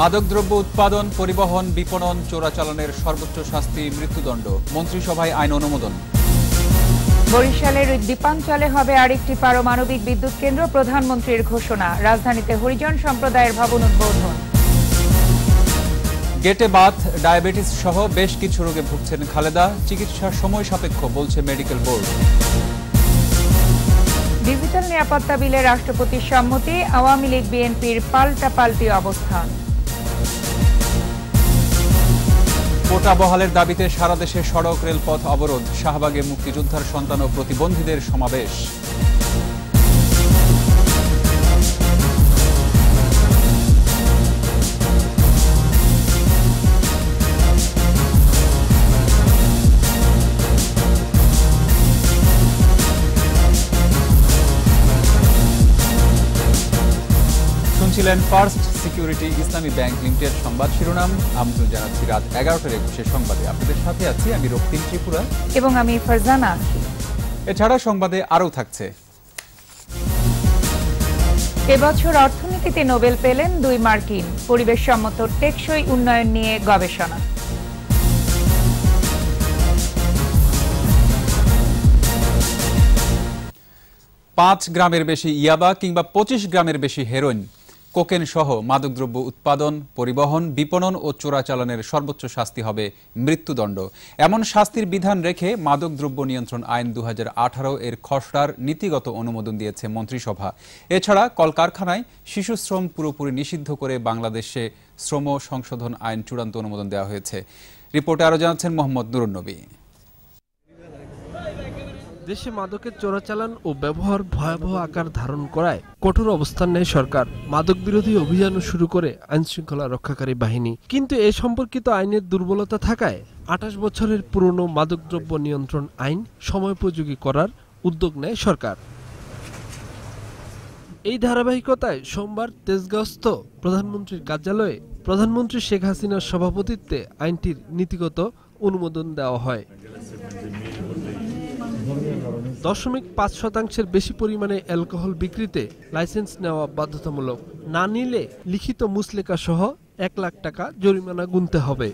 মাদকদ্রব্য উৎপাদন পরিবহন বিপণন চোরাচালানের সর্বোচ্চ শাস্তি মৃত্যুদণ্ড মন্ত্রিসভায় আইন অনুমোদন বরিশালের দ্বীপাঞ্চলে হবে আরেকটি পারমাণবিক বিদ্যুৎ কেন্দ্র প্রধানমন্ত্রীর ঘোষণা রাজধানীতে হরিজন সম্প্রদায়ের ভবন উদ্বোধন গেটে বাথ ডায়াবেটিস সহ বেশ কিছু রোগে ভুগছেন খালেদা চিকিৎসা সময় সাপেক্ষ বলছে মেডিকেল বোর্ড ডিজিটাল নিরাপত্তা বিলে রাষ্ট্রপতির সম্মতি আওয়ামী লীগ বিএনপির পাল্টাপাল্টি অবস্থান কোটা বহালের দাবিতে সারা দেশে সড়ক রেলপথ অবরোধ শাহবাগে মুক্তিযোদ্ধার সন্তান ও প্রতিবন্ধীদের সমাবেশ শুনছিলেন first security Islami bank limited সংবাদ শিরোনাম আমজুন জানাচ্ছি রাত এগারোটার একুশে সংবাদে আপনাদের সাথে আছি আমি রক্তিম ত্রিপুরা এবং আমি ফারজানা এছাড়া সংবাদে আরও থাকছে এবছর অর্থনীতিতে নোবেল পেলেন দুই মার্কিন পরিবেশ সম্মত টেকসই উন্নয়ন নিয়ে গবেষণা পাঁচ গ্রামের বেশি ইয়াবা কিংবা পঁচিশ গ্রামের বেশি হেরোইন কোকেন সহ মাদকদ্রব্য উৎপাদন পরিবহন বিপণন ও চোরাচালানের সর্বোচ্চ শাস্তি হবে মৃত্যুদণ্ড এমন শাস্তির বিধান রেখে মাদকদ্রব্য নিয়ন্ত্রণ আইন দু এর খসড়ার নীতিগত অনুমোদন দিয়েছে মন্ত্রিসভা এছাড়া কলকারখানায় শিশু শ্রম পুরোপুরি নিষিদ্ধ করে বাংলাদেশে শ্রম সংশোধন আইন চূড়ান্ত অনুমোদন দেওয়া হয়েছে রিপোর্টে আরও জানাচ্ছেন মোহাম্মদ নুরুন্নবী দেশে মাদকের চোরাচালান ও ব্যবহার ভয়াবহ আকার ধারণ করায় কঠোর অবস্থান নেয় সরকার মাদক বিরোধী অভিযান শুরু করে আইনশৃঙ্খলা রক্ষাকারী বাহিনী কিন্তু এ সম্পর্কিত আইনের দুর্বলতা থাকায় আঠাশ বছরের পুরনো মাদকদ্রব্য নিয়ন্ত্রণ আইন সময়োপযোগী করার উদ্যোগ নেয় সরকার এই ধারাবাহিকতায় সোমবার তেজগাঁস্থ প্রধানমন্ত্রীর কার্যালয়ে প্রধানমন্ত্রী শেখ হাসিনার সভাপতিত্বে আইনটির নীতিগত অনুমোদন দেওয়া হয় দশমিক পাঁচ শতাংশের বেশি পরিমাণে অ্যালকোহল বিক্রিতে লাইসেন্স নেওয়া বাধ্যতামূলক না নিলে লিখিত মুসলেকা সহ এক লাখ টাকা জরিমানা গুনতে হবে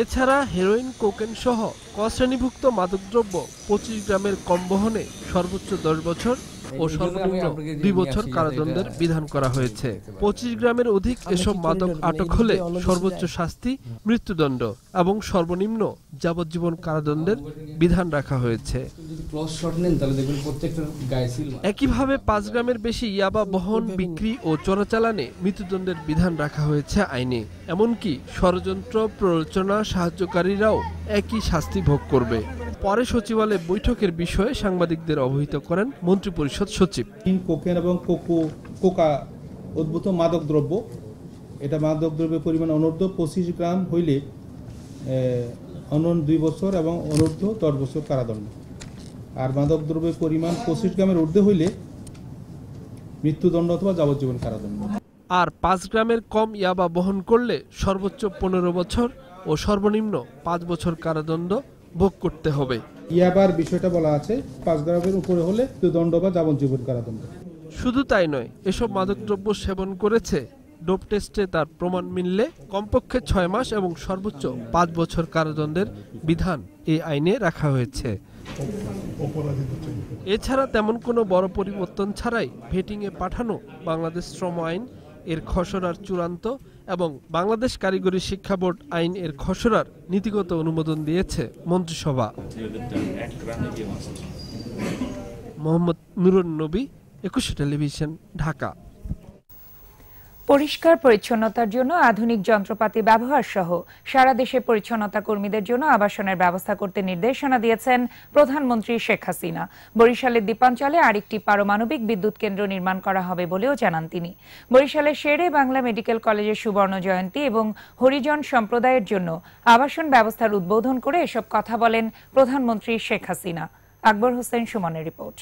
এছাড়া হেরোইন কোকেন সহ ক শ্রেণীভুক্ত মাদকদ্রব্য পঁচিশ গ্রামের কম বহনে সর্বোচ্চ দশ বছর ও সর্বনিম্ন দুই বছর কারাদণ্ডের বিধান করা হয়েছে পঁচিশ গ্রামের অধিক এসব মাদক আটক হলে সর্বোচ্চ শাস্তি মৃত্যুদণ্ড এবং সর্বনিম্ন যাবজ্জীবন কারাদণ্ডের বিধান রাখা হয়েছে একইভাবে পাঁচ গ্রামের বেশি ইয়াবা বহন বিক্রি ও চোরাচালানে মৃত্যুদণ্ডের বিধান রাখা হয়েছে আইনে এমনকি ষড়যন্ত্র প্ররোচনা সাহায্যকারীরাও একই শাস্তি ভোগ করবে পরে সচিবালয়ে বৈঠকের বিষয়ে সাংবাদিকদের অবহিত করেন মন্ত্রিপরিষদ সচিব কোকেন এবং কোকো কোকা উদ্ভূত মাদক দ্রব্য এটা মাদক দ্রব্যের পরিমাণ অনূর্ধ্ব পঁচিশ গ্রাম হইলে অনন দুই বছর এবং অনূর্ধ্ব দশ বছর কারাদণ্ড আর মাদক দ্রব্যের পরিমাণ পঁচিশ গ্রামের ঊর্ধ্বে হইলে মৃত্যুদণ্ড অথবা যাবজ্জীবন কারাদণ্ড আর পাঁচ গ্রামের কম ইয়াবা বহন করলে সর্বোচ্চ পনেরো বছর ও সর্বনিম্ন পাঁচ বছর কারাদণ্ড ভোগ করতে হবে ইয়াবার বিষয়টা বলা আছে পাঁচ গ্রামের উপরে হলে দণ্ড বা যাবজ্জীবন কারাদণ্ড শুধু তাই নয় এসব মাদকদ্রব্য সেবন করেছে ডোপ টেস্টে তার প্রমাণ মিললে কমপক্ষে ছয় মাস এবং সর্বোচ্চ পাঁচ বছর কারাদণ্ডের বিধান এই আইনে রাখা হয়েছে এছাড়া তেমন কোনো বড় পরিবর্তন ছাড়াই ভেটিংয়ে পাঠানো বাংলাদেশ শ্রম আইন এর খসড়ার চূড়ান্ত এবং বাংলাদেশ কারিগরি শিক্ষা বোর্ড আইন এর খসড়ার নীতিগত অনুমোদন দিয়েছে মন্ত্রিসভা মোহাম্মদ নুরুন নবী একুশে টেলিভিশন ঢাকা পরিষ্কার পরিচ্ছন্নতার জন্য আধুনিক যন্ত্রপাতি ব্যবহার সহ সারা দেশে পরিচ্ছন্নতা কর্মীদের জন্য আবাসনের ব্যবস্থা করতে নির্দেশনা দিয়েছেন প্রধানমন্ত্রী শেখ হাসিনা বরিশালের দ্বীপাঞ্চলে আরেকটি পারমাণবিক বিদ্যুৎ কেন্দ্র নির্মাণ করা হবে বলেও জানান তিনি বরিশালের শেরে বাংলা মেডিকেল কলেজের সুবর্ণ জয়ন্তী এবং হরিজন সম্প্রদায়ের জন্য আবাসন ব্যবস্থার উদ্বোধন করে এসব কথা বলেন প্রধানমন্ত্রী শেখ হাসিনা আকবর হোসেন সুমনের রিপোর্ট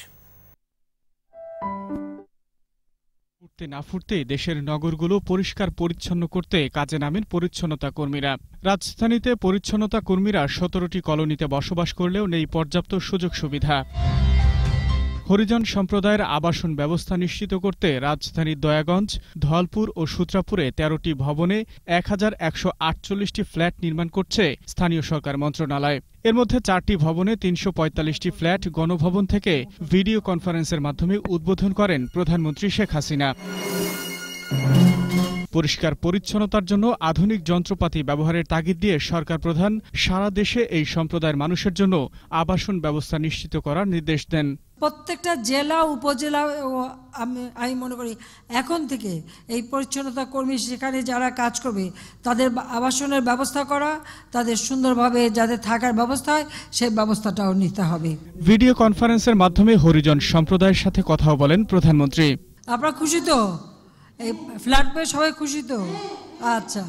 ফুটতে না ফুটতে দেশের নগরগুলো পরিষ্কার পরিচ্ছন্ন করতে কাজে নামেন পরিচ্ছন্নতা কর্মীরা রাজধানীতে পরিচ্ছন্নতা কর্মীরা সতেরোটি কলোনিতে বসবাস করলেও নেই পর্যাপ্ত সুযোগ সুবিধা হরিজন সম্প্রদায়ের আবাসন ব্যবস্থা নিশ্চিত করতে রাজধানীর দয়াগঞ্জ ধলপুর ও সূত্রাপুরে তেরোটি ভবনে এক হাজার একশো আটচল্লিশটি ফ্ল্যাট নির্মাণ করছে স্থানীয় সরকার মন্ত্রণালয় এর মধ্যে চারটি ভবনে তিনশো পঁয়তাল্লিশটি ফ্ল্যাট গণভবন থেকে ভিডিও কনফারেন্সের মাধ্যমে উদ্বোধন করেন প্রধানমন্ত্রী শেখ হাসিনা পরিষ্কার পরিচ্ছন্নতার জন্য আধুনিক যন্ত্রপাতি ব্যবহারের তাগিদ দিয়ে সরকার প্রধান সারা দেশে এই সম্প্রদায়ের মানুষের জন্য আবাসন ব্যবস্থা নিশ্চিত করার নির্দেশ দেন প্রত্যেকটা জেলা উপজেলা আমি আমি মনে করি এখন থেকে এই পরিচ্ছন্নতা কর্মী সেখানে যারা কাজ করবে তাদের আবাসনের ব্যবস্থা করা তাদের সুন্দরভাবে যাদের থাকার ব্যবস্থা হয় সেই ব্যবস্থাটাও নিতে হবে ভিডিও কনফারেন্সের মাধ্যমে হরিজন সম্প্রদায়ের সাথে কথাও বলেন প্রধানমন্ত্রী আপনারা খুশি তো এই ফ্ল্যাট পেয়ে সবাই খুশি তো আচ্ছা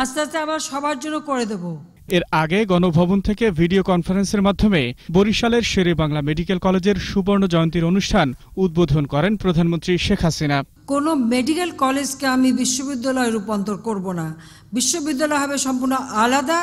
আস্তে আস্তে আবার সবার জন্য করে দেবো এর আগে গণভবন থেকে ভিডিও কনফারেন্সের মাধ্যমে বরিশালের শেরে বাংলা মেডিকেল কলেজের সুবর্ণ জয়ন্তীর অনুষ্ঠান উদ্বোধন করেন প্রধানমন্ত্রী শেখ হাসিনা কোনো মেডিকেল কলেজকে আমি বিশ্ববিদ্যালয়ে রূপান্তর করব না বিশ্ববিদ্যালয় হবে সম্পূর্ণ আলাদা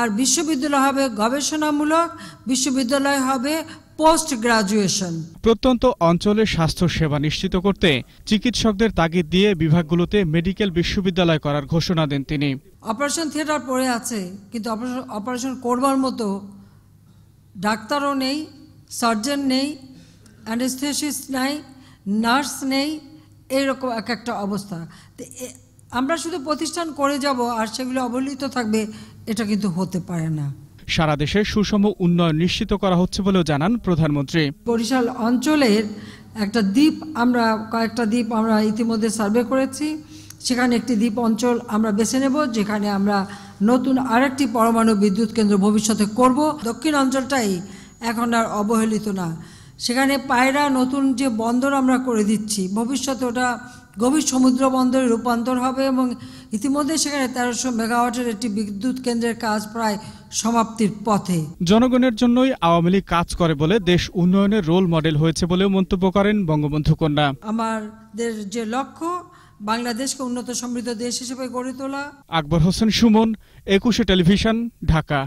আর বিশ্ববিদ্যালয় হবে গবেষণামূলক বিশ্ববিদ্যালয় হবে পোস্ট গ্রাজুয়েশন প্রত্যন্ত অঞ্চলে স্বাস্থ্য সেবা নিশ্চিত করতে চিকিৎসকদের তাগিদ দিয়ে বিভাগগুলোতে মেডিকেল বিশ্ববিদ্যালয় করার ঘোষণা দেন তিনি অপারেশন থিয়েটার পড়ে আছে কিন্তু অপারেশন করবার মতো ডাক্তারও নেই সার্জন নেই অ্যানেস্থেসিস্ট নাই নার্স নেই এইরকম এক একটা অবস্থা আমরা শুধু প্রতিষ্ঠান করে যাব আর সেগুলো অবহেলিত থাকবে এটা কিন্তু হতে পারে না সারা দেশের সুষম উন্নয়ন নিশ্চিত করা হচ্ছে বলেও জানান প্রধানমন্ত্রী বরিশাল অঞ্চলের একটা দ্বীপ আমরা কয়েকটা দ্বীপ আমরা ইতিমধ্যে সার্ভে করেছি সেখানে একটি দ্বীপ অঞ্চল আমরা বেছে নেব যেখানে আমরা নতুন আরেকটি পরমাণু বিদ্যুৎ কেন্দ্র ভবিষ্যতে করব দক্ষিণ অঞ্চলটাই এখন আর অবহেলিত না সেখানে পায়রা নতুন যে বন্দর আমরা করে দিচ্ছি ভবিষ্যতে ওটা গভীর সমুদ্র বন্দরে রূপান্তর হবে এবং ইতিমধ্যে সেখানে তেরোশো মেগাওয়াটের একটি বিদ্যুৎ কেন্দ্রের কাজ প্রায় সমাপ্তির পথে জনগণের জন্যই আওয়ামী লীগ কাজ করে বলে দেশ উন্নয়নের রোল মডেল হয়েছে বলেও মন্তব্য করেন বঙ্গবন্ধু কন্যা আমাদের যে লক্ষ্য বাংলাদেশকে উন্নত সমৃদ্ধ দেশ হিসেবে গড়ে তোলা আকবর Hossain Sumon Ekushey television Dhaka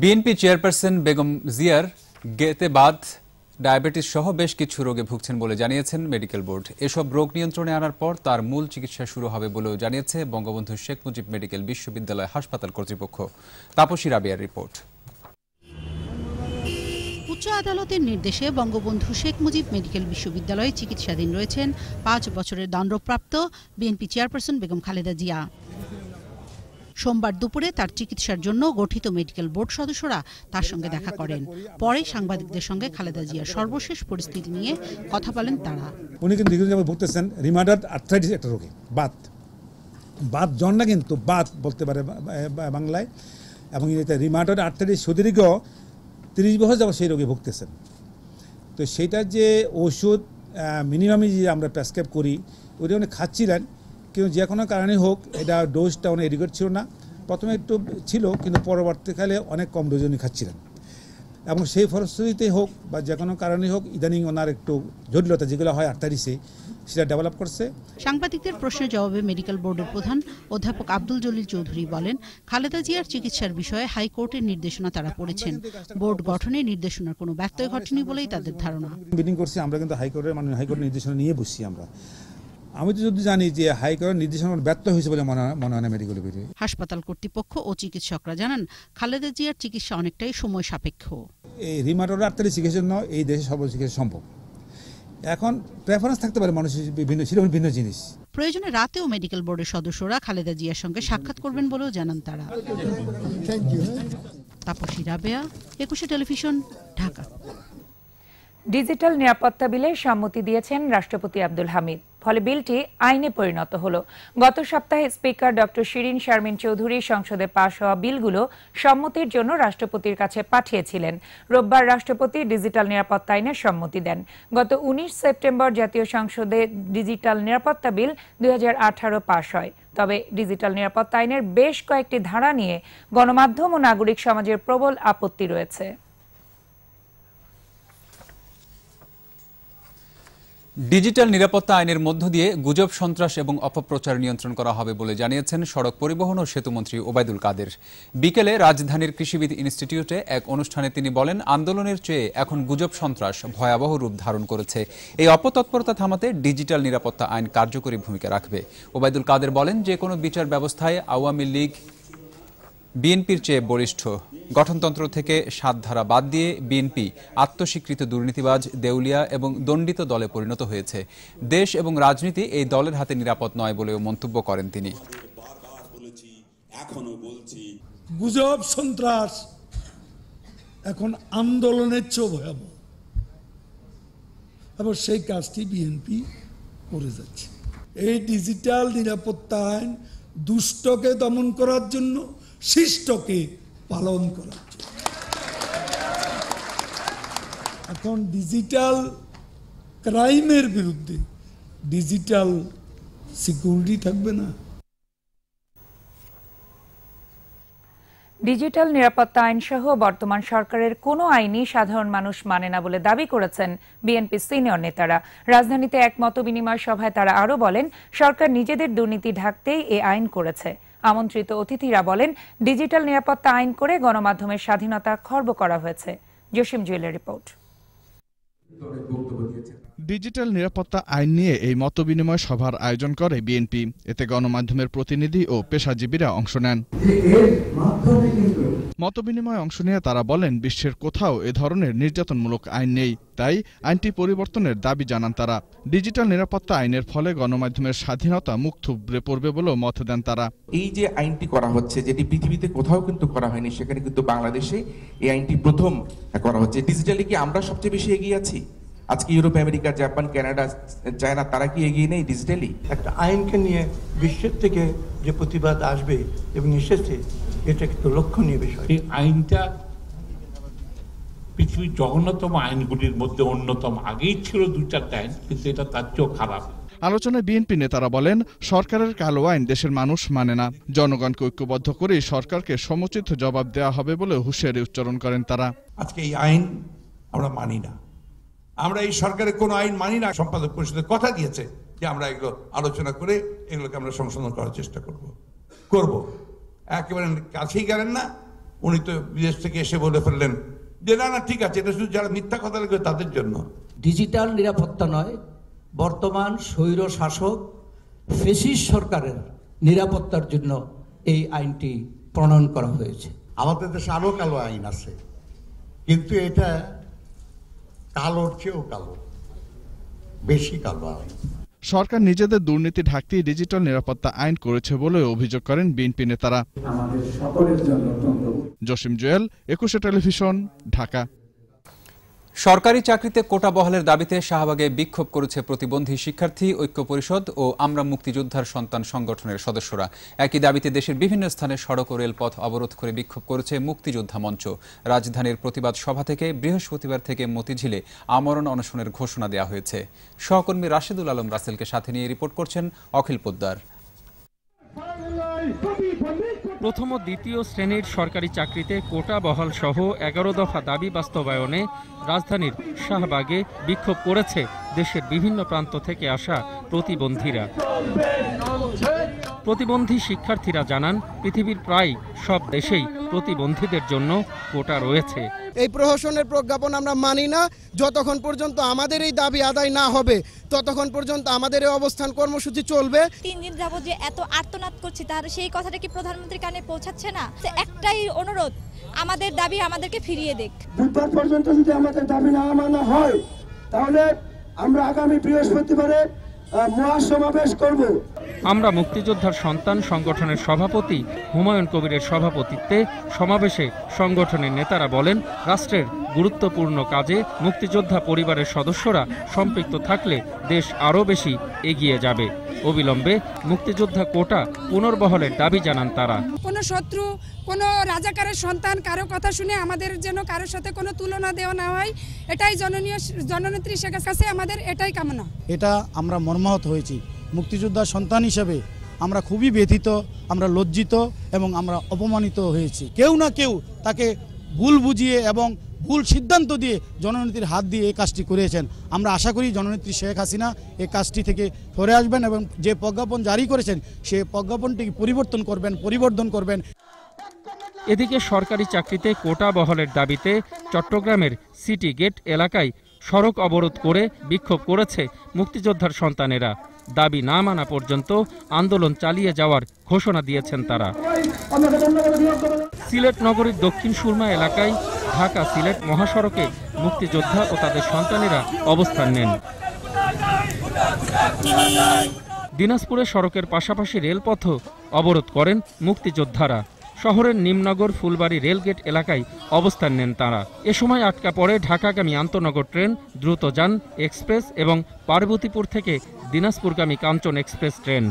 BNP chairperson Begum জিয়ার গেতেবাদ ডায়াবেটিস সহ বেশ কিছু রোগে ভুগছেন বলে জানিয়েছেন মেডিকেল বোর্ড এসব রোগ নিয়ন্ত্রণে আনার পর তার মূল চিকিৎসা শুরু হবে বলেও জানিয়েছে বঙ্গবন্ধু শেখ মুজিব মেডিকেল বিশ্ববিদ্যালয় হাসপাতাল কর্তৃপক্ষ তাপসী রাবিয়ার রিপোর্ট উচ্চ আদালতের নির্দেশে বঙ্গবন্ধু শেখ মুজিব মেডিকেল বিশ্ববিদ্যালয়ে চিকিৎসাধীন রয়েছেন পাঁচ বছরের দণ্ডপ্রাপ্ত বিএনপি চেয়ারপারসন বেগম খালেদা জিয়া সোমবার দুপুরে তার চিকিৎসার জন্য গঠিত মেডিকেল বোর্ড সদস্যরা তার সঙ্গে দেখা করেন পরে সাংবাদিকদের সঙ্গে খালেদা জিয়ার সর্বশেষ পরিস্থিতি নিয়ে কথা বলেন তারা উনি কিন্তু দীর্ঘদিন যাবত ভুগতেছেন রিমাডার আর্থ্রাইটিস একটা রোগে বাত বাত জ্বর না কিন্তু বাত বলতে পারে বাংলায় এবং রিমাডার আর্থ্রাইটিস সুদীর্ঘ তিরিশ বছর যাবত সেই রোগে ভুগতেছেন তো সেটা যে ওষুধ মিনিমামে যে আমরা প্রেসক্রাইব করি ওটা উনি খাচ্ছিলেন কিন্তু যে কোনো কারণেই হোক এটা ডোজটা অনেক এডিকেট ছিল না প্রথমে একটু ছিল কিন্তু পরবর্তীকালে অনেক কম ডোজ উনি খাচ্ছিলেন এবং সেই ফলশ্রুতিতে হোক বা যে কোনো কারণে হোক ইদানিং ওনার একটু জটিলতা যেগুলো হয় আর্তারিসে সেটা ডেভেলপ করছে সাংবাদিকদের প্রশ্নের জবাবে মেডিকেল বোর্ডের প্রধান অধ্যাপক আব্দুল জলিল চৌধুরী বলেন খালেদা জিয়ার চিকিৎসার বিষয়ে হাইকোর্টের নির্দেশনা তারা পড়েছেন বোর্ড গঠনে নির্দেশনার কোনো ব্যত্যয় ঘটেনি বলেই তাদের ধারণা মিটিং করছি আমরা কিন্তু হাইকোর্টের মানে হাইকোর্টের নির্দেশনা নিয়ে বসছি আমরা আমি তো যদি জানি যে হাইকোর্টের নির্দেশনা ব্যর্থ হয়েছে বলে মনে হয় না মেডিকেল হাসপাতাল কর্তৃপক্ষ ও চিকিৎসকরা জানান খালেদা জিয়ার চিকিৎসা অনেকটাই সময় সাপেক্ষ এই রিমাটোর আর্টারি চিকিৎসার জন্য এই দেশে সর্ব চিকিৎসা সম্ভব এখন প্রেফারেন্স থাকতে পারে মানুষের বিভিন্ন সেরকম ভিন্ন জিনিস প্রয়োজনে রাতেও মেডিকেল বোর্ডের সদস্যরা খালেদা জিয়ার সঙ্গে সাক্ষাৎ করবেন বলেও জানান তারা তাপসী রাবেয়া একুশে টেলিভিশন ঢাকা ডিজিটাল নিরাপত্তা বিলে সম্মতি দিয়েছেন রাষ্ট্রপতি আব্দুল হামিদ ফলে বিলটি আইনে পরিণত হল গত সপ্তাহে স্পিকার ডক্টর শিরিন শারমিন চৌধুরী সংসদে পাশ হওয়া বিলগুলো সম্মতির জন্য রাষ্ট্রপতির কাছে পাঠিয়েছিলেন রোববার রাষ্ট্রপতি ডিজিটাল নিরাপত্তা আইনে সম্মতি দেন গত উনিশ সেপ্টেম্বর জাতীয় সংসদে ডিজিটাল নিরাপত্তা বিল দুই পাশ হয় তবে ডিজিটাল নিরাপত্তা আইনের বেশ কয়েকটি ধারা নিয়ে গণমাধ্যম ও নাগরিক সমাজের প্রবল আপত্তি রয়েছে ডিজিটাল নিরাপত্তা আইনের মধ্য দিয়ে গুজব সন্ত্রাস এবং অপপ্রচার নিয়ন্ত্রণ করা হবে বলে জানিয়েছেন সড়ক পরিবহন ও সেতুমন্ত্রী ওবায়দুল কাদের বিকেলে রাজধানীর কৃষিবিদ ইনস্টিটিউটে এক অনুষ্ঠানে তিনি বলেন আন্দোলনের চেয়ে এখন গুজব সন্ত্রাস ভয়াবহ রূপ ধারণ করেছে এই অপতৎপরতা থামাতে ডিজিটাল নিরাপত্তা আইন কার্যকরী ভূমিকা রাখবে ওবায়দুল কাদের বলেন যে কোনো বিচার ব্যবস্থায় আওয়ামী লীগ বিএনপির চেয়ে বরিষ্ঠ গঠনতন্ত্র থেকে সাত ধারা বাদ দিয়ে বিএনপি আত্মস্বীকৃত দুর্নীতিবাজ দেউলিয়া এবং দণ্ডিত দলে পরিণত হয়েছে দেশ এবং রাজনীতি এই দলের হাতে নিরাপদ নয় বলেও মন্তব্য করেন তিনি গুজব সন্ত্রাস এখন আন্দোলনের চেয়েও ভয়াবহ এবং সেই কাজটি বিএনপি করে যাচ্ছে এই ডিজিটাল নিরাপত্তা আইন দুষ্টকে দমন করার জন্য শিষ্টকে পালন করা এখন ডিজিটাল ক্রাইমের বিরুদ্ধে ডিজিটাল সিকিউরিটি থাকবে না ডিজিটাল নিরাপত্তা আইন সহ বর্তমান সরকারের কোনো আইনই সাধারণ মানুষ মানে না বলে দাবি করেছেন বিএনপি সিনিয়র নেতারা রাজধানীতে এক মতবিনিময় সভায় তারা আরও বলেন সরকার নিজেদের দুর্নীতি ঢাকতেই এ আইন করেছে আমন্ত্রিত অতিথিরা বলেন ডিজিটাল নিরাপত্তা আইন করে গণমাধ্যমের স্বাধীনতা খর্ব করা হয়েছে জসিম জুয়েলের রিপোর্ট ডিজিটাল নিরাপত্তা আইন নিয়ে এই মতবিনিময় সভার আয়োজন করে বিএনপি এতে গণমাধ্যমের প্রতিনিধি ও পেশাজীবীরা অংশ নেন এর মাধ্যমে কিন্তু মতবিনিময়ে অংশ নিয়ে তারা বলেন বিশ্বের কোথাও এ ধরনের নির্যাতনমূলক আইন নেই তাই আইনটি পরিবর্তনের দাবি জানান তারা ডিজিটাল নিরাপত্তা আইনের ফলে গণমাধ্যমের স্বাধীনতা মুখ থুবড়ে পড়বে বলেও মত দেন তারা এই যে আইনটি করা হচ্ছে যেটি পৃথিবীতে কোথাও কিন্তু করা হয়নি সেখানে কিন্তু বাংলাদেশে এই আইনটি প্রথম করা হচ্ছে ডিজিটালি কি আমরা সবচেয়ে বেশি এগিয়ে আছি আজকে Europe America Japan Canada China তারা কি এগিয়ে নেই ডিজিটালি একটা আইনকে নিয়ে বিশ্বের থেকে যে প্রতিবাদ আসবে এবং এসেছে এটা কিন্তু লক্ষণীয় বিষয় এই আইনটা পৃথিবীর জঘন্যতম আইনগুলির মধ্যে অন্যতম আগেই ছিল দু চারটা আইন কিন্তু এটা তার চেয়েও খারাপ আলোচনায় বিএনপি নেতারা বলেন সরকারের কালো আইন দেশের মানুষ মানে না জনগণকে ঐক্যবদ্ধ করে সরকারকে সমুচিত জবাব দেওয়া হবে বলে হুঁশিয়ারি উচ্চারণ করেন তারা আজকে এই আইন আমরা মানি না আমরা এই সরকারের কোনো আইন মানি না সম্পাদক পরিষদের কথা দিয়েছে যে আমরা এগুলো আলোচনা করে এগুলোকে আমরা সংশোধন করার চেষ্টা করব করব একেবারে কাছেই গেলেন না উনি তো বিদেশ থেকে এসে বলে ফেললেন যে না না ঠিক আছে এটা শুধু যারা মিথ্যা কথা লিখবে তাদের জন্য ডিজিটাল নিরাপত্তা নয় বর্তমান স্বৈর শাসক ফেসিস সরকারের নিরাপত্তার জন্য এই আইনটি প্রণয়ন করা হয়েছে আমাদের দেশে আরও কালো আইন আছে কিন্তু এটা কালোর চেয়েও কালো বেশি কালো আইন সরকার নিজেদের দুর্নীতি ঢাকতেই ডিজিটাল নিরাপত্তা আইন করেছে বলে অভিযোগ করেন বিএনপি নেতারা জসিম জুয়েল একুশে টেলিভিশন ঢাকা সরকারি চাকরিতে কোটা বহালের দাবিতে শাহবাগে বিক্ষোভ করেছে প্রতিবন্ধী শিক্ষার্থী ঐক্য পরিষদ ও আমরা মুক্তিযোদ্ধার সন্তান সংগঠনের সদস্যরা একই দাবিতে দেশের বিভিন্ন স্থানে সড়ক ও রেলপথ অবরোধ করে বিক্ষোভ করেছে মুক্তিযোদ্ধা মঞ্চ রাজধানীর প্রতিবাদ সভা থেকে বৃহস্পতিবার থেকে মতিঝিলে আমরণ অনশনের ঘোষণা দেওয়া হয়েছে সহকর্মী রাশেদুল আলম রাসেলকে সাথে নিয়ে রিপোর্ট করছেন অখিল পোদ্দার প্রথম ও দ্বিতীয় শ্রেণীর সরকারি চাকরিতে কোটা বহাল সহ এগারো দফা দাবি বাস্তবায়নে রাজধানীর শাহবাগে বিক্ষোভ করেছে দেশের বিভিন্ন প্রান্ত থেকে আসা প্রতিবন্ধীরা প্রতিবন্ধী শিক্ষার্থীরা জানান পৃথিবীর প্রায় সব দেশেই প্রতিবন্ধীদের জন্য কোটা রয়েছে এই প্রহসনের প্রজ্ঞাপন আমরা মানি না যতক্ষণ পর্যন্ত আমাদের এই দাবি আদায় না হবে ততক্ষণ পর্যন্ত আমাদের এই অবস্থান কর্মসূচি চলবে তিন দিন যাবত যে এত আর্তনাদ করছি তার সেই কথাটা কি প্রধানমন্ত্রীর কানে পৌঁছাচ্ছে না একটাই অনুরোধ আমাদের দাবি আমাদেরকে ফিরিয়ে দেখ বুধবার পর্যন্ত যদি আমাদের দাবি না মানা হয় তাহলে আমরা আগামী বৃহস্পতিবারে মহাসমাবেশ করবো আমরা মুক্তিযোদ্ধার সন্তান সংগঠনের সভাপতি হুমায়ুন কবিরের সভাপতিত্বে সমাবেশে সংগঠনের নেতারা বলেন রাষ্ট্রের গুরুত্বপূর্ণ কাজে মুক্তিযোদ্ধা পরিবারের সদস্যরা সম্পৃক্ত থাকলে দেশ আরও বেশি এগিয়ে যাবে অবিলম্বে মুক্তিযোদ্ধা কোটা পুনর্বহলের দাবি জানান তারা কোনো শত্রু কোনো রাজাকারের সন্তান কারো কথা শুনে আমাদের যেন কারোর সাথে কোনো তুলনা দেওয়া না হয় এটাই জননীয় জননেত্রী শেখ কাছে আমাদের এটাই কামনা এটা আমরা মর্মাহত হয়েছি মুক্তিযোদ্ধার সন্তান হিসেবে আমরা খুবই ব্যথিত আমরা লজ্জিত এবং আমরা অপমানিত হয়েছি কেউ না কেউ তাকে ভুল বুঝিয়ে এবং ভুল সিদ্ধান্ত দিয়ে জননীতির হাত দিয়ে এই কাজটি করেছেন আমরা আশা করি জননেত্রী শেখ হাসিনা এই কাজটি থেকে সরে আসবেন এবং যে প্রজ্ঞাপন জারি করেছেন সে প্রজ্ঞাপনটি পরিবর্তন করবেন পরিবর্তন করবেন এদিকে সরকারি চাকরিতে কোটা বহলের দাবিতে চট্টগ্রামের সিটি গেট এলাকায় সড়ক অবরোধ করে বিক্ষোভ করেছে মুক্তিযোদ্ধার সন্তানেরা দাবি না মানা পর্যন্ত আন্দোলন চালিয়ে যাওয়ার ঘোষণা দিয়েছেন তারা সিলেট নগরীর দক্ষিণ সুরমা এলাকায় ঢাকা সিলেট মহাসড়কে মুক্তিযোদ্ধা ও তাদের সন্তানেরা অবস্থান নেন দিনাজপুরে সড়কের পাশাপাশি রেলপথ অবরোধ করেন মুক্তিযোদ্ধারা শহরের নিমনগর ফুলবাড়ি রেলগেট এলাকায় অবস্থান নেন তাঁরা এ সময় আটকা পড়ে ঢাকাগামী আন্তনগর ট্রেন দ্রুতযান এক্সপ্রেস এবং পার্বতীপুর থেকে দিনাজপুরগামী কাঞ্চন এক্সপ্রেস ট্রেন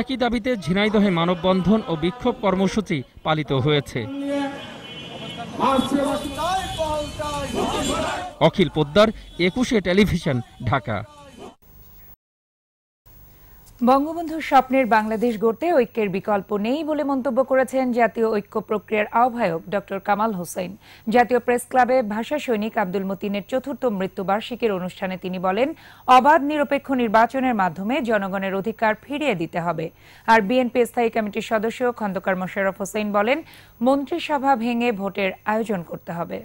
একই দাবিতে ঝিনাইদহে মানববন্ধন ও বিক্ষোভ কর্মসূচি পালিত হয়েছে অখিল পোদ্দার একুশে টেলিভিশন ঢাকা বঙ্গবন্ধুর স্বপ্নের বাংলাদেশ গড়তে ঐক্যের বিকল্প নেই বলে মন্তব্য করেছেন জাতীয় ঐক্য প্রক্রিয়ার আহ্বায়ক ড কামাল হোসেন জাতীয় প্রেস ক্লাবে ভাষা সৈনিক আব্দুল মতিনের চতুর্থ মৃত্যুবার্ষিকীর অনুষ্ঠানে তিনি বলেন অবাধ নিরপেক্ষ নির্বাচনের মাধ্যমে জনগণের অধিকার ফিরিয়ে দিতে হবে আর বিএনপি স্থায়ী কমিটির সদস্য খন্দকার মোশাররফ হোসেন বলেন মন্ত্রিসভা ভেঙে ভোটের আয়োজন করতে হবে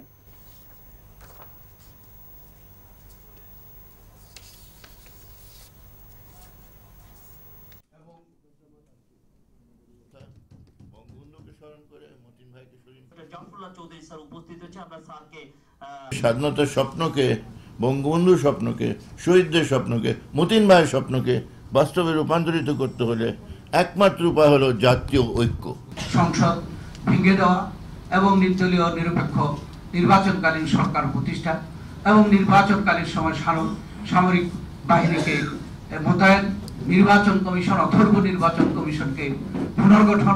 স্বাধীনতার স্বপ্নকে বঙ্গবন্ধুর স্বপ্নকে শহীদদের স্বপ্নকে মতিন ভাইয়ের স্বপ্নকে বাস্তবে রূপান্তরিত করতে হলে একমাত্র উপায় হলো জাতীয় ঐক্য সংসদ ভেঙে দেওয়া এবং নির্দলীয় নিরপেক্ষ নির্বাচনকালীন সরকার প্রতিষ্ঠা এবং নির্বাচনকালীন সময় সারণ সামরিক বাহিনীকে মোতায়েন নির্বাচন কমিশন অথর্ব নির্বাচন কমিশনকে পুনর্গঠন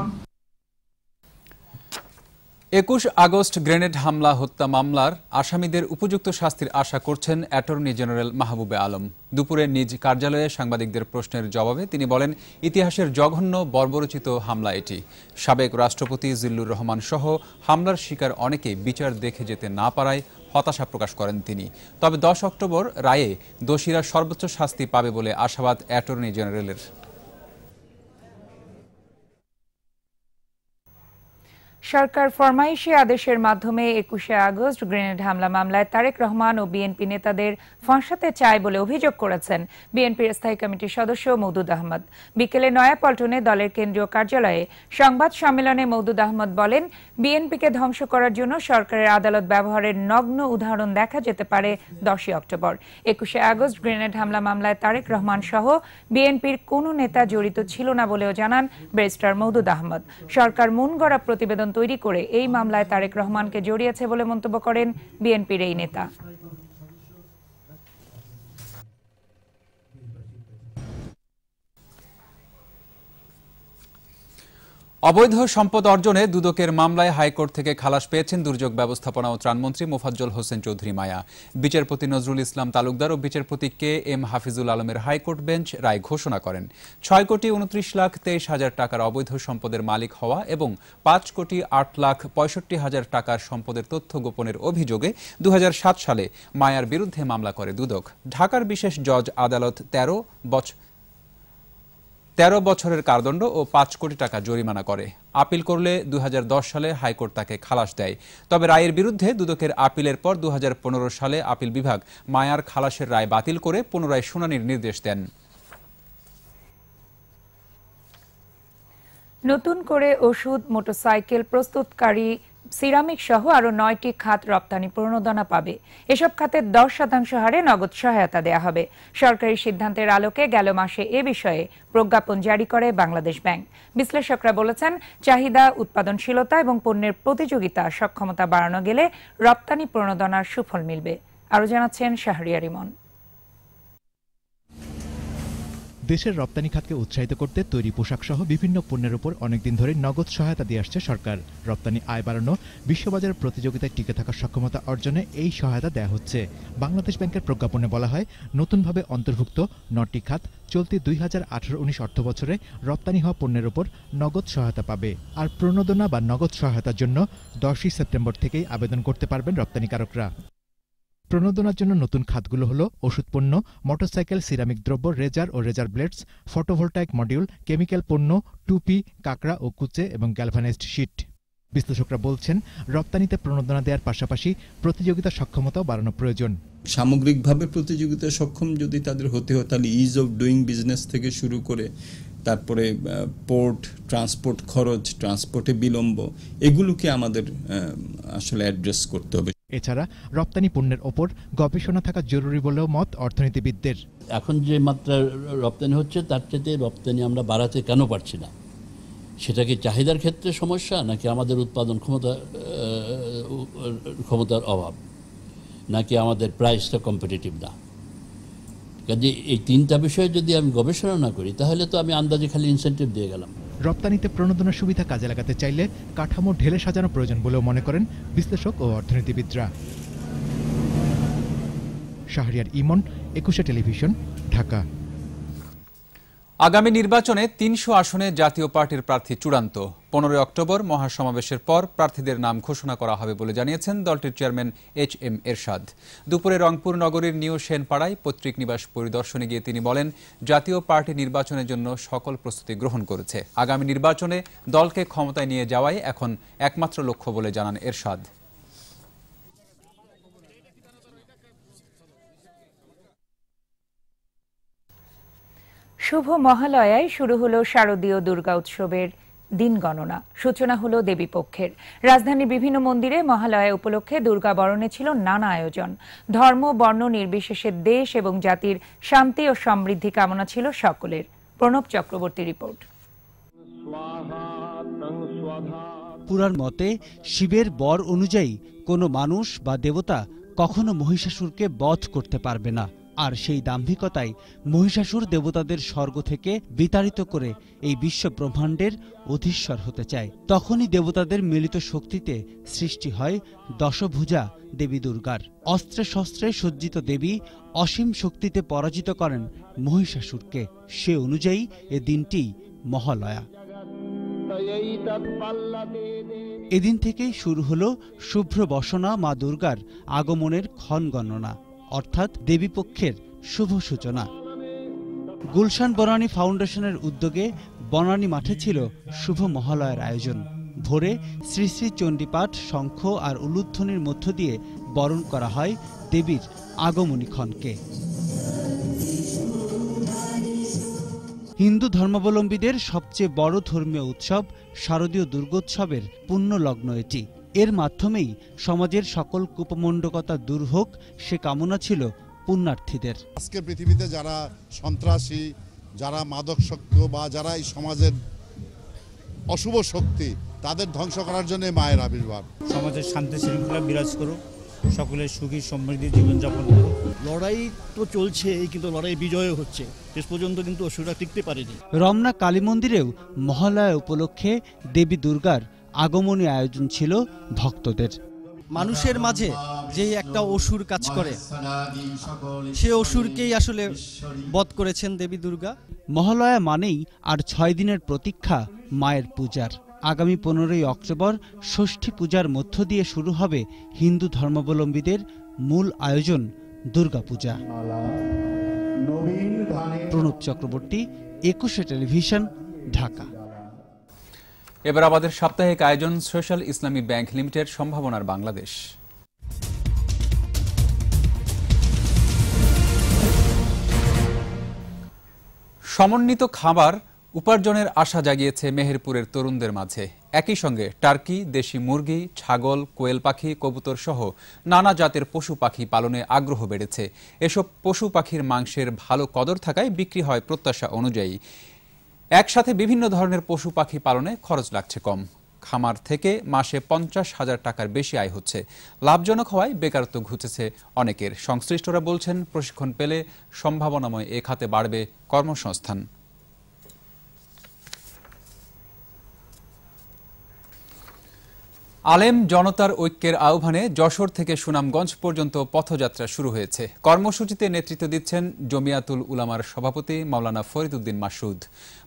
একুশ আগস্ট গ্রেনেড হামলা হত্যা মামলার আসামিদের উপযুক্ত শাস্তির আশা করছেন অ্যাটর্নি জেনারেল মাহবুবে আলম দুপুরে নিজ কার্যালয়ে সাংবাদিকদের প্রশ্নের জবাবে তিনি বলেন ইতিহাসের জঘন্য বর্বরচিত হামলা এটি সাবেক রাষ্ট্রপতি জিল্লুর রহমান সহ হামলার শিকার অনেকে বিচার দেখে যেতে না পারায় হতাশা প্রকাশ করেন তিনি তবে দশ অক্টোবর রায়ে দোষীরা সর্বোচ্চ শাস্তি পাবে বলে আশাবাদ অ্যাটর্নি জেনারেলের সরকার ফরমাইশি আদেশের মাধ্যমে একুশে আগস্ট গ্রেনেড হামলা মামলায় তারেক রহমান ও বিএনপি নেতাদের ফাঁসাতে চায় বলে অভিযোগ করেছেন বিএনপির স্থায়ী কমিটির সদস্য মৌদুদ আহমদ বিকেলে নয়াপল্টনে দলের কেন্দ্রীয় কার্যালয়ে সংবাদ সম্মেলনে মৌদুদ আহমদ বলেন বিএনপিকে ধ্বংস করার জন্য সরকারের আদালত ব্যবহারের নগ্ন উদাহরণ দেখা যেতে পারে দশই অক্টোবর একুশে আগস্ট গ্রেনেড হামলা মামলায় তারেক রহমান সহ বিএনপির কোনো নেতা জড়িত ছিল না বলেও জানান ব্যারিস্টার মৌদুদ আহমদ সরকার গড়া প্রতিবেদন তৈরি করে এই মামলায় তারেক রহমানকে জড়িয়েছে বলে মন্তব্য করেন বিএনপির এই নেতা অবৈধ সম্পদ অর্জনে দুদকের মামলায় হাইকোর্ট থেকে খালাস পেয়েছেন দুর্যোগ ব্যবস্থাপনা ও ত্রাণমন্ত্রী মোফাজ্জল হোসেন চৌধুরী মায়া বিচারপতি নজরুল ইসলাম তালুকদার ও বিচারপতি কে এম হাফিজুল আলমের হাইকোর্ট বেঞ্চ রায় ঘোষণা করেন ছয় কোটি উনত্রিশ লাখ তেইশ হাজার টাকার অবৈধ সম্পদের মালিক হওয়া এবং পাঁচ কোটি আট লাখ পঁয়ষট্টি হাজার টাকার সম্পদের তথ্য গোপনের অভিযোগে দু সালে মায়ার বিরুদ্ধে মামলা করে দুদক ঢাকার বিশেষ জজ আদালত তেরো বছর তেরো বছরের কারাদণ্ড ও পাঁচ কোটি টাকা জরিমানা করে আপিল করলে দু সালে হাইকোর্ট তাকে খালাস দেয় তবে রায়ের বিরুদ্ধে দুদকের আপিলের পর দু সালে আপিল বিভাগ মায়ার খালাসের রায় বাতিল করে পুনরায় শুনানির নির্দেশ দেন নতুন করে ওষুধ মোটরসাইকেল প্রস্তুতকারী সিরামিক সহ আরও নয়টি খাত রপ্তানি প্রণোদনা পাবে এসব খাতে দশ শতাংশ হারে নগদ সহায়তা দেয়া হবে সরকারি সিদ্ধান্তের আলোকে গেল মাসে এ বিষয়ে প্রজ্ঞাপন জারি করে বাংলাদেশ ব্যাংক বিশ্লেষকরা বলেছেন চাহিদা উৎপাদনশীলতা এবং পণ্যের প্রতিযোগিতা সক্ষমতা বাড়ানো গেলে রপ্তানি প্রণোদনার সুফল মিলবে আরো জানাচ্ছেন শাহরিয়ার ইমন দেশের রপ্তানি খাতকে উৎসাহিত করতে তৈরি পোশাকসহ বিভিন্ন পণ্যের উপর অনেকদিন ধরে নগদ সহায়তা দিয়ে আসছে সরকার রপ্তানি আয় বাড়ানো বিশ্ববাজারের প্রতিযোগিতায় টিকে থাকার সক্ষমতা অর্জনে এই সহায়তা দেয়া হচ্ছে বাংলাদেশ ব্যাংকের প্রজ্ঞাপনে বলা হয় নতুনভাবে অন্তর্ভুক্ত নটি খাত চলতি দুই হাজার আঠারো উনিশ অর্থ বছরে রপ্তানি হওয়া পণ্যের উপর নগদ সহায়তা পাবে আর প্রণোদনা বা নগদ সহায়তার জন্য দশই সেপ্টেম্বর থেকেই আবেদন করতে পারবেন রপ্তানিকারকরা প্রণোদনার জন্য নতুন খাতগুলো হলো ওষুধ পণ্য মোটরসাইকেল সিরামিক দ্রব্য রেজার ও razor blades photovoltaic module chemical পণ্য টুপি কাঁকড়া ও কুচে এবং গ্যালভানাইজড শিট বিশ্লেষকরা বলছেন রপ্তানিতে প্রণোদনা দেওয়ার পাশাপাশি প্রতিযোগিতা সক্ষমতাও বাড়ানো প্রয়োজন সামগ্রিকভাবে প্রতিযোগিতা সক্ষম যদি তাদের হতে হয় তাহলে ইজ অফ ডুইং বিজনেস থেকে শুরু করে তারপরে পোর্ট ট্রান্সপোর্ট খরচ ট্রান্সপোর্টে বিলম্ব এগুলোকে আমাদের আসলে অ্যাড্রেস করতে হবে এছাড়া রপ্তানি পণ্যের ওপর গবেষণা থাকা জরুরি বলেও মত অর্থনীতিবিদদের এখন যে মাত্রা রপ্তানি হচ্ছে তার চেয়ে রপ্তানি আমরা বাড়াতে কেন পারছি না সেটা কি চাহিদার ক্ষেত্রে সমস্যা নাকি আমাদের উৎপাদন ক্ষমতা ক্ষমতার অভাব নাকি আমাদের প্রাইসটা কম্পিটিটিভ না কাজে এই তিনটা বিষয়ে যদি আমি গবেষণা না করি তাহলে তো আমি আন্দাজে খালি ইনসেন্টিভ দিয়ে গেলাম রপ্তানিতে প্রণোদনা সুবিধা কাজে লাগাতে চাইলে কাঠামো ঢেলে সাজানো প্রয়োজন বলেও মনে করেন বিশ্লেষক ও অর্থনীতিবিদরা শাহরিয়ার ইমন একুশে টেলিভিশন ঢাকা আগামী নির্বাচনে তিনশো আসনে জাতীয় পার্টির প্রার্থী চূড়ান্ত পনেরোই অক্টোবর মহাসমাবেশের পর প্রার্থীদের নাম ঘোষণা করা হবে বলে জানিয়েছেন দলটির চেয়ারম্যান এইচ এম এরশাদ দুপুরে রংপুর নগরীর নিউ সেনপাড়ায় পৈতৃক নিবাস পরিদর্শনে গিয়ে তিনি বলেন জাতীয় পার্টি নির্বাচনের জন্য সকল প্রস্তুতি গ্রহণ করেছে আগামী নির্বাচনে দলকে ক্ষমতায় নিয়ে যাওয়াই এখন একমাত্র লক্ষ্য বলে জানান এরশাদ শুভ মহালয়ায় শুরু হল শারদীয় দুর্গা উৎসবের দিন গণনা সূচনা হলো দেবীপক্ষের রাজধানীর বিভিন্ন মন্দিরে মহালয়া উপলক্ষে দুর্গা বরণে ছিল নানা আয়োজন ধর্ম বর্ণ নির্বিশেষে দেশ এবং জাতির শান্তি ও সমৃদ্ধি কামনা ছিল সকলের প্রণব চক্রবর্তী রিপোর্ট পুরাণ মতে শিবের বর অনুযায়ী কোনো মানুষ বা দেবতা কখনো মহিষাসুরকে বধ করতে পারবে না আর সেই দাম্ভিকতাই মহিষাসুর দেবতাদের স্বর্গ থেকে বিতাড়িত করে এই বিশ্ব ব্রহ্মাণ্ডের অধীশ্বর হতে চায় তখনই দেবতাদের মিলিত শক্তিতে সৃষ্টি হয় দশভুজা দেবী দুর্গার অস্ত্রে শস্ত্রে সজ্জিত দেবী অসীম শক্তিতে পরাজিত করেন মহিষাসুরকে সে অনুযায়ী এ দিনটি মহালয়া এদিন থেকেই শুরু হল শুভ্র বসনা মা দুর্গার আগমনের ক্ষণ গণনা অর্থাৎ দেবীপক্ষের শুভ সূচনা গুলশান বনানী ফাউন্ডেশনের উদ্যোগে বনানী মাঠে ছিল শুভ মহালয়ের আয়োজন ভোরে শ্রী শ্রী চণ্ডীপাঠ শঙ্খ আর উলুধ্বনির মধ্য দিয়ে বরণ করা হয় দেবীর আগমনীক্ষণকে হিন্দু ধর্মাবলম্বীদের সবচেয়ে বড় ধর্মীয় উৎসব শারদীয় দুর্গোৎসবের পুণ্যলগ্ন এটি এর মাধ্যমেই সমাজের সকল কুপমণ্ডকতা দূর হোক সে কামনা ছিল পুণ্যার্থীদের আজকে পৃথিবীতে যারা সন্ত্রাসী যারা শক্ত বা যারা এই সমাজের অশুভ শক্তি তাদের ধ্বংস করার জন্য মায়ের আবির্ভাব সমাজের শান্তি শৃঙ্খলা বিরাজ করুক সকলের সুখী সমৃদ্ধি জীবনযাপন করুক লড়াই তো চলছে কিন্তু লড়াই বিজয় হচ্ছে শেষ পর্যন্ত কিন্তু অসুরা টিকতে পারেনি রমনা কালী মন্দিরেও মহালয়া উপলক্ষে দেবী দুর্গার আগমনী আয়োজন ছিল ভক্তদের মানুষের মাঝে যে একটা অসুর কাজ করে সে অসুরকেই আসলে বধ করেছেন দেবী দুর্গা মহালয়া মানেই আর ছয় দিনের প্রতীক্ষা মায়ের পূজার আগামী পনেরোই অক্টোবর ষষ্ঠী পূজার মধ্য দিয়ে শুরু হবে হিন্দু ধর্মাবলম্বীদের মূল আয়োজন দুর্গাপূজা প্রণব চক্রবর্তী একুশে টেলিভিশন ঢাকা এবার আমাদের সাপ্তাহিক আয়োজন সোশ্যাল ইসলামী ব্যাংক লিমিটেড সম্ভাবনার বাংলাদেশ সমন্বিত খাবার উপার্জনের আশা জাগিয়েছে মেহেরপুরের তরুণদের মাঝে একই সঙ্গে টার্কি দেশি মুরগি ছাগল কোয়েল পাখি কবুতর সহ নানা জাতের পশু পাখি পালনে আগ্রহ বেড়েছে এসব পশু পাখির মাংসের ভালো কদর থাকায় বিক্রি হয় প্রত্যাশা অনুযায়ী একসাথে বিভিন্ন ধরনের পশু পাখি পালনে খরচ লাগছে কম খামার থেকে মাসে পঞ্চাশ হাজার টাকার বেশি আয় হচ্ছে লাভজনক হওয়ায় বেকারত্ব ঘুচেছে অনেকের সংশ্লিষ্টরা বলছেন প্রশিক্ষণ পেলে সম্ভাবনাময় এ খাতে বাড়বে কর্মসংস্থান আলেম জনতার ঐক্যের আহ্বানে যশোর থেকে সুনামগঞ্জ পর্যন্ত পথযাত্রা শুরু হয়েছে কর্মসূচিতে নেতৃত্ব দিচ্ছেন জমিয়াতুল উলামার সভাপতি মাওলানা উদ্দিন মাসুদ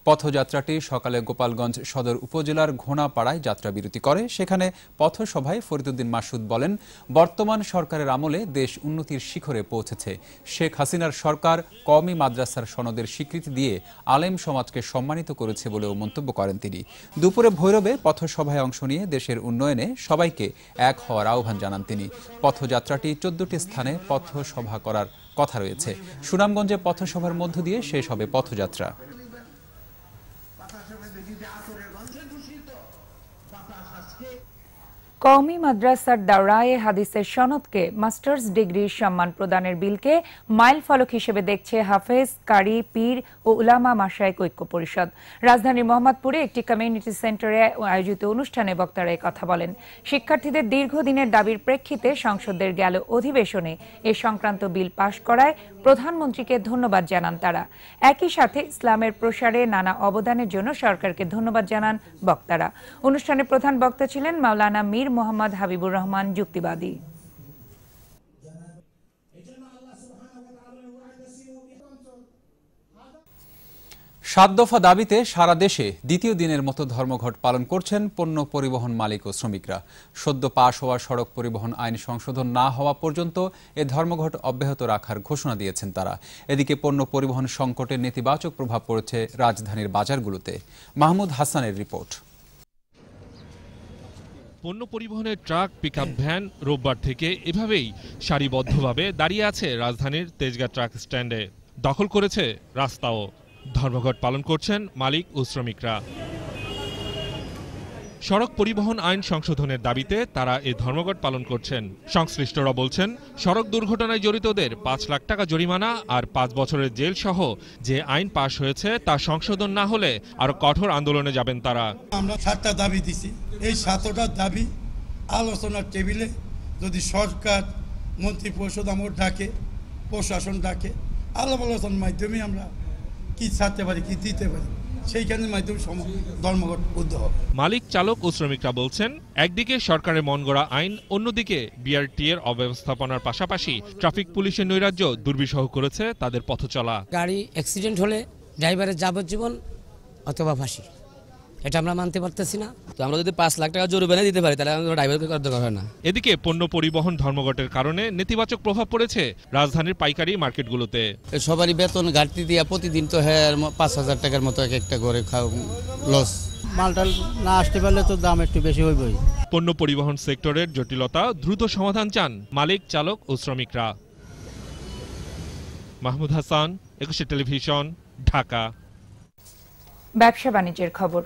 পথযাত্রাটি সকালে গোপালগঞ্জ সদর উপজেলার ঘোনাপাড়ায় যাত্রা বিরতি করে সেখানে পথসভায় ফরিদুদ্দিন মাসুদ বলেন বর্তমান সরকারের আমলে দেশ উন্নতির শিখরে পৌঁছেছে শেখ হাসিনার সরকার কমি মাদ্রাসার সনদের স্বীকৃতি দিয়ে আলেম সমাজকে সম্মানিত করেছে বলেও মন্তব্য করেন তিনি দুপুরে ভৈরবে পথসভায় অংশ নিয়ে দেশের উন্নয়নে সবাইকে এক হওয়ার আহ্বান জানান তিনি পথযাত্রাটি চোদ্দটি স্থানে পথসভা করার কথা রয়েছে সুনামগঞ্জে পথসভার মধ্য দিয়ে শেষ হবে পথযাত্রা কওমি মাদ্রাসার দাওরায়ে হাদিসের সনদকে মাস্টার্স ডিগ্রির সম্মান প্রদানের বিলকে মাইল ফলক হিসেবে দেখছে হাফেজ কারি পীর ও উলামা মাসায়ক ঐক্য পরিষদ রাজধানীর মোহাম্মদপুরে একটি কমিউনিটি সেন্টারে আয়োজিত অনুষ্ঠানে বক্তারা কথা বলেন শিক্ষার্থীদের দীর্ঘদিনের দাবির প্রেক্ষিতে সংসদের গেল অধিবেশনে এ সংক্রান্ত বিল পাশ করায় প্রধানমন্ত্রীকে ধন্যবাদ জানান তারা একই সাথে ইসলামের প্রসারে নানা অবদানের জন্য সরকারকে ধন্যবাদ জানান বক্তারা অনুষ্ঠানে প্রধান বক্তা ছিলেন মাওলানা মীর আমির মোহাম্মদ হাবিবুর রহমান যুক্তিবাদী সাত দফা দাবিতে সারা দেশে দ্বিতীয় দিনের মতো ধর্মঘট পালন করছেন পণ্য পরিবহন মালিক ও শ্রমিকরা সদ্য পাশ হওয়া সড়ক পরিবহন আইন সংশোধন না হওয়া পর্যন্ত এ ধর্মঘট অব্যাহত রাখার ঘোষণা দিয়েছেন তারা এদিকে পণ্য পরিবহন সংকটে নেতিবাচক প্রভাব পড়েছে রাজধানীর বাজারগুলোতে মাহমুদ হাসানের রিপোর্ট পণ্য পরিবহনের ট্রাক পিকআপ ভ্যান রোববার থেকে এভাবেই সারিবদ্ধভাবে দাঁড়িয়ে আছে রাজধানীর তেজগা ট্রাক স্ট্যান্ডে দখল করেছে রাস্তাও ধর্মঘট পালন করছেন মালিক ও শ্রমিকরা সড়ক পরিবহন আইন সংশোধনের দাবিতে তারা এ ধর্মঘট পালন করছেন সংশ্লিষ্টরা বলছেন সড়ক দুর্ঘটনায় জড়িতদের পাঁচ লাখ টাকা জরিমানা আর পাঁচ বছরের জেল সহ যে আইন পাশ হয়েছে তা সংশোধন না হলে আরো কঠোর আন্দোলনে যাবেন তারা আমরা সাতটা দাবি দিছি এই সাতটা দাবি আলোচনার টেবিলে যদি সরকার মন্ত্রী পরিষদ আমার ডাকে প্রশাসন ডাকে আলো আলোচনার মাধ্যমে আমরা কি ছাড়তে পারি কি দিতে পারি সেইখানের মাধ্যমে ধর্মঘট উদ্ধ হবে মালিক চালক ও শ্রমিকরা বলছেন একদিকে সরকারের গড়া আইন অন্যদিকে বিআরটি এর অব্যবস্থাপনার পাশাপাশি ট্রাফিক পুলিশের নৈরাজ্য দুর্বিষহ করেছে তাদের পথ চলা গাড়ি অ্যাক্সিডেন্ট হলে ড্রাইভারের যাবজ্জীবন অথবা ফাঁসি এটা আমরা মানতে পারতেছি না তো আমরা যদি পাঁচ লাখ টাকা জরিমানা দিতে পারি তাহলে আমরা ড্রাইভারকে করতে পারবে না এদিকে পণ্য পরিবহন ধর্মঘটের কারণে নেতিবাচক প্রভাব পড়েছে রাজধানীর পাইকারি মার্কেটগুলোতে সবারই বেতন ঘাটতি দিয়া প্রতিদিন তো হ্যাঁ পাঁচ হাজার টাকার মতো এক একটা করে লস মালটাল না আসতে পারলে তো দাম একটু বেশি হইবই পণ্য পরিবহন সেক্টরের জটিলতা দ্রুত সমাধান চান মালিক চালক ও শ্রমিকরা মাহমুদ হাসান একুশে টেলিভিশন ঢাকা ব্যবসা বাণিজ্যের খবর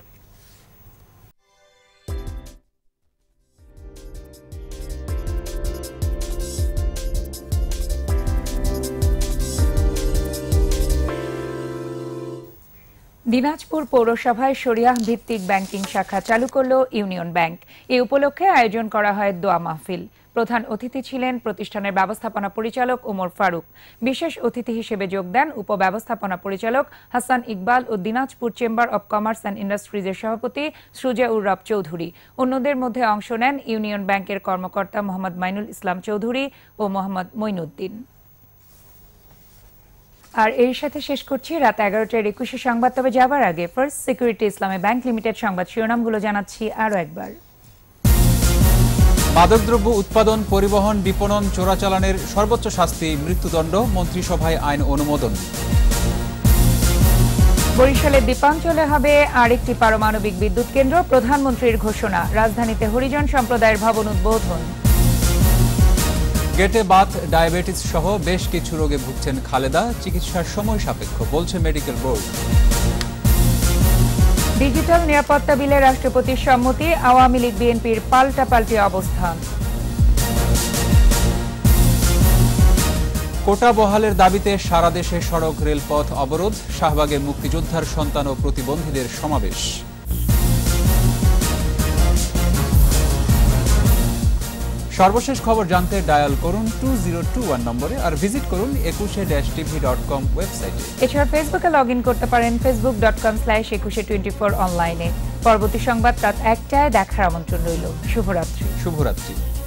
দিনাজপুর পৌরসভায় শরিয়াহ ভিত্তিক ব্যাংকিং শাখা চালু করল ইউনিয়ন ব্যাংক এ উপলক্ষে আয়োজন করা হয় দোয়া মাহফিল প্রধান অতিথি ছিলেন প্রতিষ্ঠানের ব্যবস্থাপনা পরিচালক ওমর ফারুক বিশেষ অতিথি হিসেবে যোগ দেন উপব্যবস্থাপনা পরিচালক হাসান ইকবাল ও Dinajpur chamber of commerce and ইন্ডাস্ট্রিজের সভাপতি সুজা রব চৌধুরী অন্যদের মধ্যে অংশ নেন ইউনিয়ন ব্যাংকের কর্মকর্তা মোহাম্মদ মাইনুল ইসলাম চৌধুরী ও মোহাম্মদ মইনুদ্দিন আর এর সাথে শেষ করছি রাত এগারোটার একুশে সংবাদ তবে যাবার আগে first security Islami bank limited সংবাদ শিরোনামগুলো জানাচ্ছি আরও একবার মাদকদ্রব্য উৎপাদন পরিবহন বিপণন চোরাচালানের সর্বোচ্চ শাস্তি মৃত্যুদণ্ড মন্ত্রিসভায় আইন অনুমোদন বরিশালের দ্বীপাঞ্চলে হবে আরেকটি পারমাণবিক বিদ্যুৎ কেন্দ্র প্রধানমন্ত্রীর ঘোষণা রাজধানীতে হরিজন সম্প্রদায়ের ভবন উদ্বোধন গেটে বাত ডায়াবেটিস সহ বেশ কিছু রোগে ভুগছেন খালেদা চিকিৎসার সময় সাপেক্ষ বলছে মেডিকেল বোর্ড ডিজিটাল নিরাপত্তা বিলে রাষ্ট্রপতির সম্মতি আওয়ামী লীগ বিএনপির পাল্টাপাল্টি অবস্থান কোটা বহালের দাবিতে সারা দেশে সড়ক রেলপথ অবরোধ শাহবাগে মুক্তিযোদ্ধার সন্তান ও প্রতিবন্ধীদের সমাবেশ সর্বশেষ খবর জানতে ডায়াল করুন টু জিরো টু ওয়ান নম্বরে আর ভিজিট করুন একুশে ড্যাশ টিভি ডট কম ওয়েবসাইটে এছাড়া ফেসবুকে লগ ইন করতে পারেন Facebook dot com slash Ekushey twenty four অনলাইনে পরবর্তী সংবাদ রাত একটায় দেখার আমন্ত্রণ রইল শুভরাত্রি শুভরাত্রি